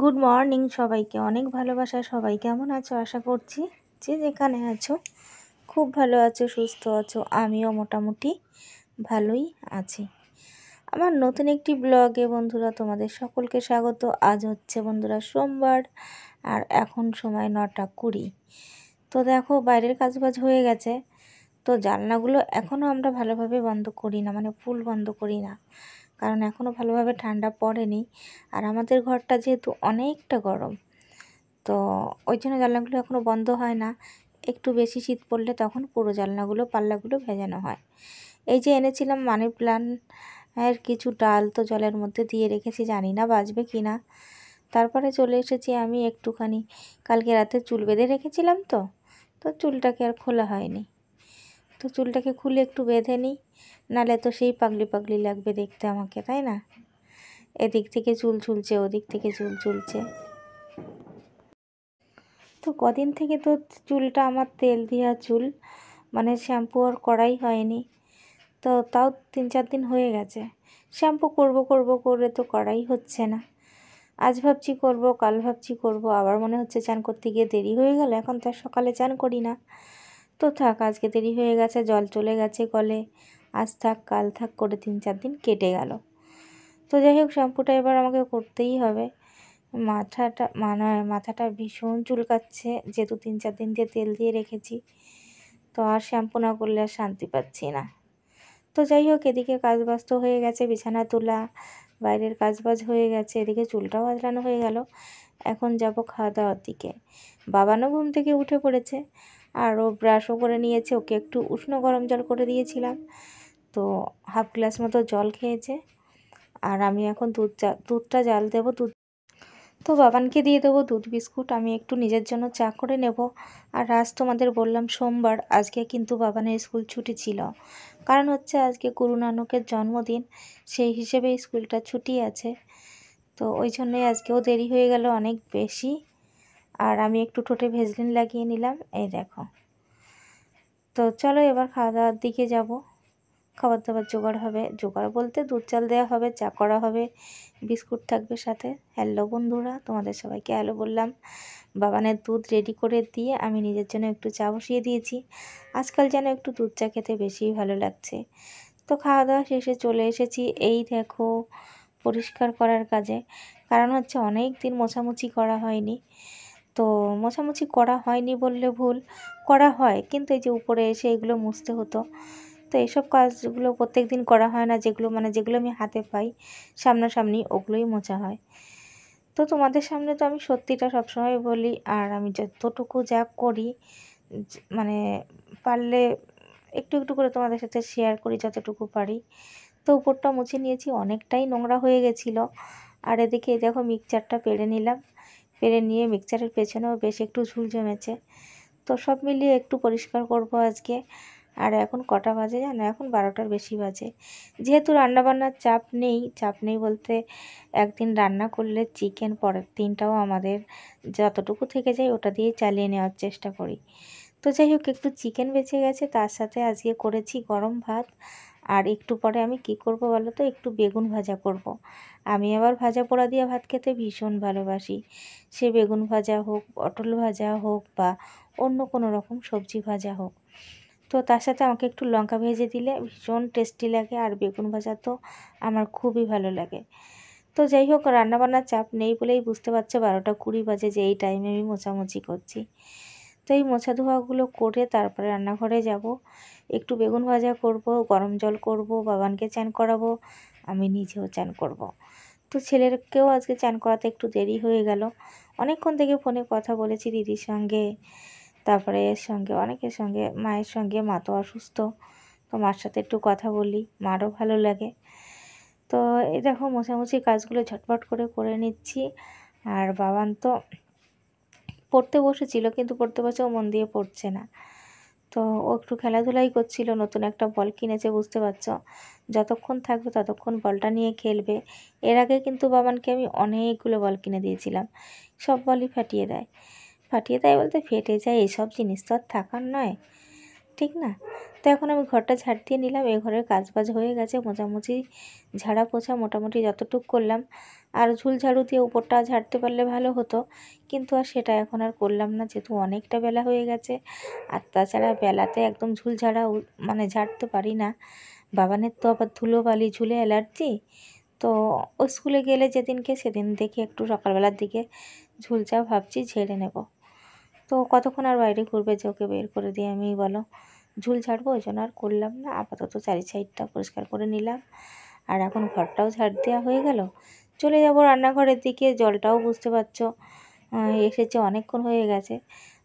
Good morning সবাইকে অনেক ভালোবাসা সবাই কেমন আছো আশা করছি যে যেখানে আছো খুব ভালো আছো সুস্থ আছো আমিও মোটামুটি ভালোই আছি আমার নতুন একটি ব্লগে বন্ধুরা তোমাদের সকলকে স্বাগত আজ হচ্ছে বন্ধুরা সোমবার আর এখন সময় নটা কুড়ি তো দেখো বাইরের কাজবাজ হয়ে গেছে তো জানলাগুলো এখনও আমরা ভালোভাবে বন্ধ করি না মানে ফুল বন্ধ করি না কারণ এখনও ভালোভাবে ঠান্ডা পড়েনি আর আমাদের ঘরটা যেহেতু অনেকটা গরম তো ওই জন্য জানলাগুলো এখনও বন্ধ হয় না একটু বেশি শীত পড়লে তখন পুরো জানলাগুলো পাল্লাগুলো ভেজানো হয় এই যে এনেছিলাম মানি এর কিছু ডাল তো জলের মধ্যে দিয়ে রেখেছি জানি না বাজবে কি না তারপরে চলে এসেছি আমি একটুখানি কালকে রাতে চুল বেঁধে রেখেছিলাম তো তো চুলটাকে আর খোলা হয়নি তো চুলটাকে খুলে একটু বেঁধে নিই নালে তো সেই পাগলি পাগলি লাগবে দেখতে আমাকে তাই না এদিক থেকে চুল চুলছে ওদিক থেকে চুল চুলছে তো কদিন থেকে তো চুলটা আমার তেল দেওয়া চুল মানে শ্যাম্পু আর করাই হয়নি তো তাও তিন চার দিন হয়ে গেছে শ্যাম্পু করব করব করে তো করাই হচ্ছে না আজ ভাবছি করব কাল ভাবছি করব আবার মনে হচ্ছে চান করতে গিয়ে দেরি হয়ে গেল এখন তো সকালে চান করি না তো থাক আজকে দেরি হয়ে গেছে জল চলে গেছে কলে আজ থাক কাল থাক করে তিন চার দিন কেটে গেল তো যাই হোক শ্যাম্পুটা এবার আমাকে করতেই হবে মাথাটা মানে মাথাটা ভীষণ চুলকাচ্ছে যেহেতু তিন চার দিন দিয়ে তেল দিয়ে রেখেছি তো আর শ্যাম্পু না করলে আর শান্তি পাচ্ছি না তো যাই হোক এদিকে কাজবাজ তো হয়ে গেছে বিছানা তোলা বাইরের কাজবাজ হয়ে গেছে এদিকে চুলটাও আঁচড়ানো হয়ে গেল এখন যাব খাওয়া দাওয়ার দিকে বাবানও ঘুম থেকে উঠে পড়েছে আর ও ব্রাশও করে নিয়েছে ওকে একটু উষ্ণ গরম জল করে দিয়েছিলাম তো হাফ গ্লাস মতো জল খেয়েছে আর আমি এখন দুধ চা দুধটা জাল দেবো দুধ তো বাবানকে দিয়ে দেবো দুধ বিস্কুট আমি একটু নিজের জন্য চা করে নেব আর আজ তোমাদের বললাম সোমবার আজকে কিন্তু বাবানের স্কুল ছুটি ছিল কারণ হচ্ছে আজকে গুরু নানকের জন্মদিন সেই হিসেবে স্কুলটা ছুটি আছে তো ওই জন্যই আজকেও দেরি হয়ে গেল অনেক বেশি আর আমি একটু ঠোঁটে ভেজলিন লাগিয়ে নিলাম এই দেখো তো চলো এবার খাওয়া দাওয়ার দিকে যাব খাবার দাবার জোগাড় হবে জোগাড় বলতে দুধ চাল দেওয়া হবে চা করা হবে বিস্কুট থাকবে সাথে হ্যালো বন্ধুরা তোমাদের সবাইকে হ্যালো বললাম বাবানের দুধ রেডি করে দিয়ে আমি নিজের জন্য একটু চা বসিয়ে দিয়েছি আজকাল যেন একটু দুধ চা খেতে বেশিই ভালো লাগছে তো খাওয়া দাওয়া শেষে চলে এসেছি এই দেখো পরিষ্কার করার কাজে কারণ হচ্ছে অনেক দিন মোছামুছি করা হয়নি তো মোছামুছি করা হয়নি বললে ভুল করা হয় কিন্তু এই যে উপরে এসে এগুলো মুছতে হতো তো এইসব কাজগুলো প্রত্যেক দিন করা হয় না যেগুলো মানে যেগুলো আমি হাতে পাই সামনাসামনি ওগুলোই মোছা হয় তো তোমাদের সামনে তো আমি সত্যিটা সবসময় বলি আর আমি যতটুকু যা করি মানে পারলে একটু একটু করে তোমাদের সাথে শেয়ার করি যতটুকু পারি তো উপরটা মুছে নিয়েছি অনেকটাই নোংরা হয়ে গেছিলো আর এদিকে দেখো মিক্সচারটা পেড়ে নিলাম ফেলে নিয়ে মিক্সারের পেছনেও বেশ একটু ঝুল জমেছে তো সব মিলিয়ে একটু পরিষ্কার করব আজকে আর এখন কটা বাজে জানো এখন বারোটার বেশি বাজে যেহেতু রান্নাবান্নার চাপ নেই চাপ নেই বলতে একদিন রান্না করলে চিকেন পরের দিনটাও আমাদের যতটুকু থেকে যায় ওটা দিয়ে চালিয়ে নেওয়ার চেষ্টা করি তো যাই হোক একটু চিকেন বেঁচে গেছে তার সাথে আজকে করেছি গরম ভাত আর একটু পরে আমি কি করব বলো তো একটু বেগুন ভাজা করব। আমি আবার ভাজা পোড়া দিয়ে ভাত খেতে ভীষণ ভালোবাসি সে বেগুন ভাজা হোক পটল ভাজা হোক বা অন্য কোনো রকম সবজি ভাজা হোক তো তার সাথে আমাকে একটু লঙ্কা ভেজে দিলে ভীষণ টেস্টি লাগে আর বেগুন ভাজা তো আমার খুবই ভালো লাগে তো যাই হোক রান্নাবান্নার চাপ নেই বলেই বুঝতে পারছে বারোটা কুড়ি বাজে যে এই টাইমে আমি মোছামুছি করছি তো এই মোছা ধোয়াগুলো করে তারপরে রান্নাঘরে যাব একটু বেগুন ভাজা করব গরম জল করব বাবানকে চান করাবো আমি নিজেও চান করব। তো ছেলেরকেও আজকে চান করাতে একটু দেরি হয়ে গেল অনেকক্ষণ থেকে ফোনে কথা বলেছি দিদির সঙ্গে তারপরে এর সঙ্গে অনেকের সঙ্গে মায়ের সঙ্গে মা তো অসুস্থ তো মার সাথে একটু কথা বলি মারও ভালো লাগে তো এই দেখো মোছামুছি কাজগুলো ঝটপট করে করে নিচ্ছি আর বাবান তো পড়তে বসেছিল কিন্তু পড়তে বসে ও মন দিয়ে পড়ছে না তো ও একটু খেলাধুলাই করছিল নতুন একটা বল কিনেছে বুঝতে পারছ যতক্ষণ থাকবে ততক্ষণ বলটা নিয়ে খেলবে এর আগে কিন্তু বাবানকে আমি অনেকগুলো বল কিনে দিয়েছিলাম সব বলই ফাটিয়ে দেয় ফাটিয়ে দেয় বলতে ফেটে যায় এসব জিনিস তো আর থাকার নয় ঠিক না তো এখন আমি ঘরটা ঝাড় দিয়ে নিলাম এই ঘরের কাজ বাজ হয়ে গেছে মোছামুছি ঝাড়া পোছা মোটামুটি যতটুক করলাম আর ঝুল ঝাড়ু দিয়ে উপরটা ঝাড়তে পারলে ভালো হতো কিন্তু আর সেটা এখন আর করলাম না যেহেতু অনেকটা বেলা হয়ে গেছে আর তাছাড়া বেলাতে একদম ঝুল ঝাড়া মানে ঝাড়তে পারি না বাবানের তো আবার ধুলো বালি ঝুলে অ্যালার্জি তো ও স্কুলে গেলে যেদিনকে সেদিন দেখি একটু সকালবেলার দিকে ঝুলচা ভাবছি ঝেড়ে নেব তো কতক্ষণ আর বাইরে ঘুরবে যে ওকে বের করে দিয়ে আমি বলো ঝুল ঝাড়বো ওই জন্য আর করলাম না আপাতত চারি সাইডটা পরিষ্কার করে নিলাম আর এখন ঘরটাও ঝাড় দেওয়া হয়ে গেল চলে যাব রান্নাঘরের দিকে জলটাও বুঝতে পারছো এসেছে অনেকক্ষণ হয়ে গেছে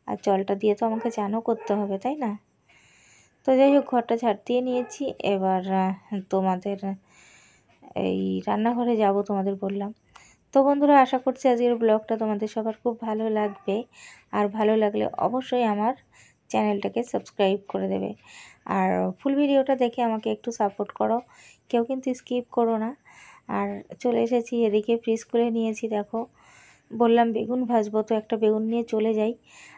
আর জলটা দিয়ে তো আমাকে চানও করতে হবে তাই না তো যাই হোক ঘরটা ঝাড় দিয়ে নিয়েছি এবার তোমাদের এই রান্নাঘরে যাব তোমাদের বললাম তো বন্ধুরা আশা করছি আজকের ব্লগটা তোমাদের সবার খুব ভালো লাগবে আর ভালো লাগলে অবশ্যই আমার চ্যানেলটাকে সাবস্ক্রাইব করে দেবে আর ফুল ভিডিওটা দেখে আমাকে একটু সাপোর্ট করো কেউ কিন্তু স্কিপ করো না আর চলে এসেছি এদিকে প্রিস্কুলে নিয়েছি দেখো বললাম বেগুন ভাজবো তো একটা বেগুন নিয়ে চলে যাই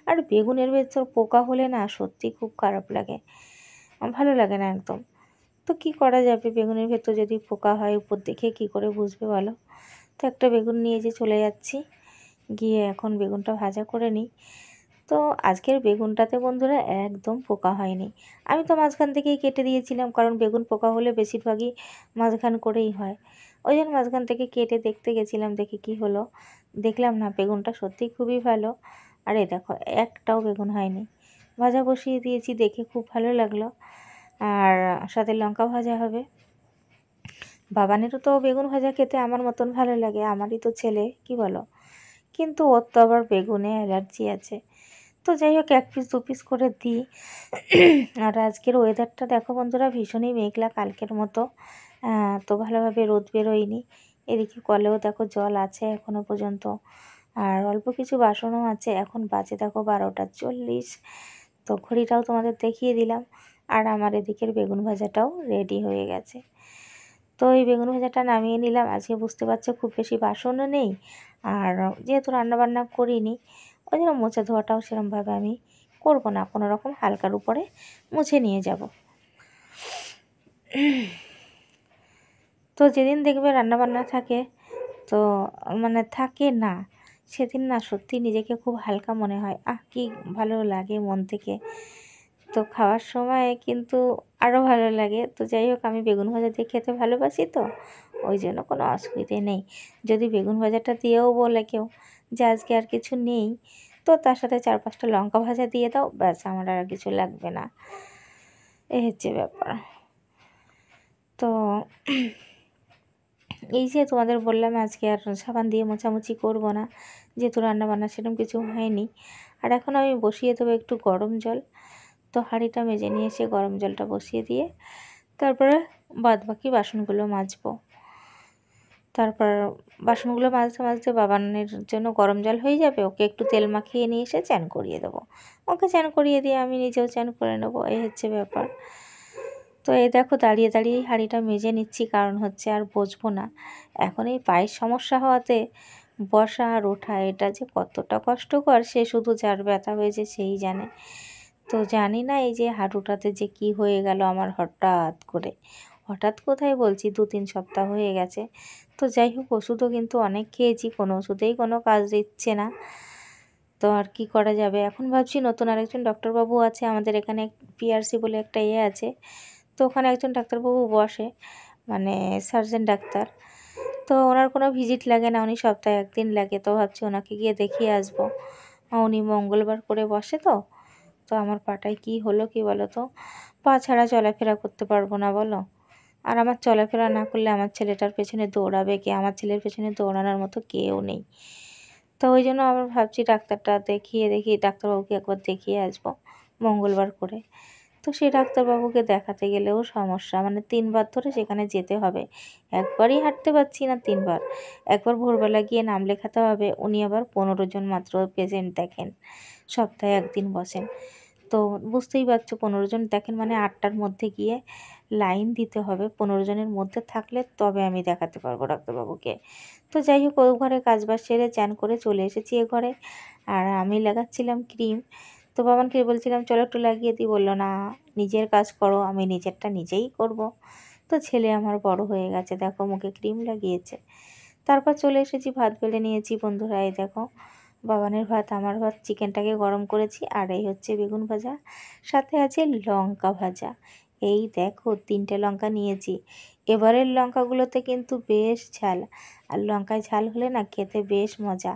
আর বেগুনের ভেতর পোকা হলে না সত্যি খুব খারাপ লাগে ভালো লাগে না একদম তো কি করা যাবে বেগুনের ভেতর যদি পোকা হয় উপর দেখে কি করে বুঝবে বলো তো একটা বেগুন নিয়ে যে চলে যাচ্ছি গিয়ে এখন বেগুনটা ভাজা করে নিই তো আজকের বেগুনটাতে বন্ধুরা একদম পোকা হয়নি আমি তো মাঝখান থেকেই কেটে দিয়েছিলাম কারণ বেগুন পোকা হলে বেশিরভাগই মাঝখান করেই হয় ওই জন্য মাঝখান থেকে কেটে দেখতে গেছিলাম দেখি কি হলো দেখলাম না বেগুনটা সত্যি খুবই ভালো আর এ দেখো একটাও বেগুন হয়নি ভাজা বসিয়ে দিয়েছি দেখে খুব ভালো লাগলো আর সাথে লঙ্কা ভাজা হবে বাবানেরও তো বেগুন ভাজা খেতে আমার মতন ভালো লাগে আমারই তো ছেলে কি বলো কিন্তু ওর তো আবার বেগুনে অ্যালার্জি আছে তো যাই হোক এক পিস দু পিস করে দিই আর আজকের ওয়েদারটা দেখো বন্ধুরা ভীষণই মেঘলা কালকের মতো তো ভালোভাবে রোদ বেরোয়নি এদিকে কলেও দেখো জল আছে এখনও পর্যন্ত আর অল্প কিছু বাসনও আছে এখন বাজে দেখো বারোটা চল্লিশ তো ঘড়িটাও তোমাদের দেখিয়ে দিলাম আর আমার এদিকের বেগুন ভাজাটাও রেডি হয়ে গেছে তো এই বেগুন ভাজাটা নামিয়ে নিলাম আজকে বুঝতে পারছো খুব বেশি বাসনও নেই আর যেহেতু রান্নাবান্না করিনি ওই জন্য মোছা ধোয়াটাও সেরমভাবে আমি করব না কোনো রকম হালকার উপরে মুছে নিয়ে যাব তো যেদিন দেখবে রান্নাবান্না থাকে তো মানে থাকে না সেদিন না সত্যি নিজেকে খুব হালকা মনে হয় আহ কি ভালো লাগে মন থেকে তো খাওয়ার সময় কিন্তু আরও ভালো লাগে তো যাই হোক আমি বেগুন ভাজা দিয়ে খেতে ভালোবাসি তো ওই জন্য কোনো অসুবিধে নেই যদি বেগুন ভাজাটা দিয়েও বলে কেউ যে আজকে আর কিছু নেই তো তার সাথে চার পাঁচটা লঙ্কা ভাজা দিয়ে দাও ব্যাস আমার আর কিছু লাগবে না এ হচ্ছে ব্যাপার তো এই যে তোমাদের বললাম আজকে আর সাবান দিয়ে মোছামুছি করব না যেহেতু রান্নাবান্না সেরকম কিছু হয়নি আর এখন আমি বসিয়ে দেবো একটু গরম জল তো হাঁড়িটা মেজে নিয়ে এসে গরম জলটা বসিয়ে দিয়ে তারপরে বাদবাকি বাসনগুলো মাজবো তারপর বাসনগুলো মাজতে মাজতে বাবানের জন্য গরম জল হয়ে যাবে ওকে একটু তেল মাখিয়ে নিয়ে এসে চ্যান করিয়ে দেবো ওকে চ্যান করিয়ে দিয়ে আমি নিজেও চ্যান করে নেবো এই হচ্ছে ব্যাপার তো এই দেখো দাঁড়িয়ে দাঁড়িয়ে হাঁড়িটা মেজে নিচ্ছি কারণ হচ্ছে আর বসবো না এখন এই পায়ের সমস্যা হওয়াতে বসা আর ওঠা এটা যে কতটা কষ্টকর সে শুধু যার ব্যথা হয়েছে সেই জানে তো জানি না এই যে হাঁটুটাতে যে কি হয়ে গেল আমার হঠাৎ করে হঠাৎ কোথায় বলছি দু তিন সপ্তাহ হয়ে গেছে তো যাই হোক ওষুধও কিন্তু অনেক খেয়েছি কোনো ওষুধেই কোনো কাজ দিচ্ছে না তো আর কি করা যাবে এখন ভাবছি নতুন আরেকজন ডক্টরবাবু আছে আমাদের এখানে পিআরসি বলে একটা ইয়ে আছে তো ওখানে একজন ডাক্তারবাবু বসে মানে সার্জেন ডাক্তার তো ওনার কোনো ভিজিট লাগে না উনি সপ্তাহে একদিন লাগে তো ভাবছি ওনাকে গিয়ে দেখিয়ে আসবো উনি মঙ্গলবার করে বসে তো তো আমার পাটায় কি হলো কি বলো তো পা ছাড়া চলাফেরা করতে পারবো না বলো আর আমার চলাফেরা না করলে আমার ছেলেটার পেছনে দৌড়াবে কে আমার ছেলের পেছনে দৌড়ানোর মতো কেউ নেই তো ওই জন্য আমার ভাবছি ডাক্তারটা দেখিয়ে দেখি ডাক্তারবাবুকে একবার দেখিয়ে আসবো মঙ্গলবার করে তো সেই ডাক্তারবাবুকে দেখাতে গেলেও সমস্যা মানে তিনবার ধরে সেখানে যেতে হবে একবারই হাঁটতে পারছি না তিনবার একবার ভোরবেলা গিয়ে নাম লেখাতে হবে উনি আবার পনেরো জন মাত্র পেশেন্ট দেখেন সপ্তাহে একদিন বসেন তো বুঝতেই পারছো পনেরো জন দেখেন মানে আটটার মধ্যে গিয়ে লাইন দিতে হবে পনেরো জনের মধ্যে থাকলে তবে আমি দেখাতে পারবো ডাক্তারবাবুকে তো যাই হোক ওই ঘরে কাজবাজ সেরে চান করে চলে এসেছি এ ঘরে আর আমি লাগাচ্ছিলাম ক্রিম তো বাবানকে বলছিলাম চলো একটু লাগিয়ে দিই বললো না নিজের কাজ করো আমি নিজেরটা নিজেই করব। তো ছেলে আমার বড় হয়ে গেছে দেখো মুখে ক্রিম লাগিয়েছে তারপর চলে এসেছি ভাত বেলে নিয়েছি বন্ধুরা এই দেখো বাবানের ভাত আমার ভাত চিকেনটাকে গরম করেছি আর এই হচ্ছে বেগুন ভাজা সাথে আছে লঙ্কা ভাজা এই দেখো তিনটে লঙ্কা নিয়েছি এবারের লঙ্কাগুলোতে কিন্তু বেশ ঝাল আর লঙ্কায় ঝাল হলে না খেতে বেশ মজা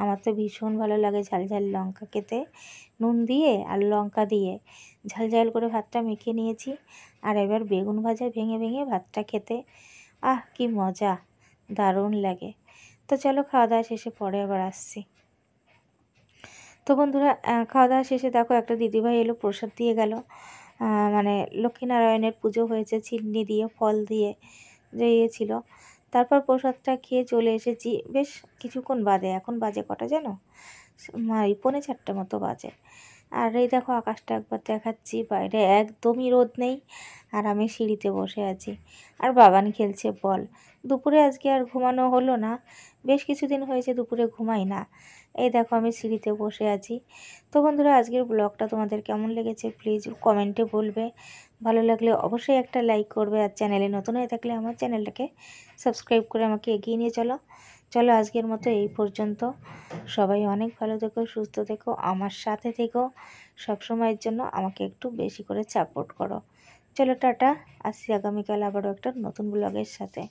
আমার তো ভীষণ ভালো লাগে ঝাল ঝাল লঙ্কা খেতে নুন দিয়ে আর লঙ্কা দিয়ে ঝাল ঝাল করে ভাতটা মেখে নিয়েছি আর এবার বেগুন ভাজা ভেঙে ভেঙে ভাতটা খেতে আহ কি মজা দারুণ লাগে তো চলো খাওয়া দাওয়া শেষে পরে আবার আসছি তো বন্ধুরা খাওয়া দাওয়া শেষে দেখো একটা দিদিভাই এলো প্রসাদ দিয়ে গেল মানে লক্ষ্মীনারায়ণের পুজো হয়েছে চিন্নি দিয়ে ফল দিয়ে যে ইয়ে ছিল তারপর প্রসাদটা খেয়ে চলে এসেছি বেশ কিছুক্ষণ বাদে এখন বাজে কটা জানো পনে চারটে মতো বাজে আর এই দেখো আকাশটা একবার দেখাচ্ছি বাইরে একদমই রোদ নেই আর আমি সিঁড়িতে বসে আছি আর বাবান খেলছে বল দুপুরে আজকে আর ঘুমানো হলো না বেশ কিছুদিন হয়েছে দুপুরে ঘুমাই না এই দেখো আমি সিঁড়িতে বসে আছি তো বন্ধুরা আজকের ব্লগটা তোমাদের কেমন লেগেছে প্লিজ কমেন্টে বলবে ভালো লাগলে অবশ্যই একটা লাইক করবে আর চ্যানেলে নতুন হয়ে থাকলে আমার চ্যানেলটাকে সাবস্ক্রাইব করে আমাকে এগিয়ে নিয়ে চলো চলো আজকের মতো এই পর্যন্ত সবাই অনেক ভালো থেকো সুস্থ থেকো আমার সাথে থেকো সবসময়ের জন্য আমাকে একটু বেশি করে সাপোর্ট করো চলো টাটা আসছি আগামীকাল আবারও একটা নতুন ব্লগের সাথে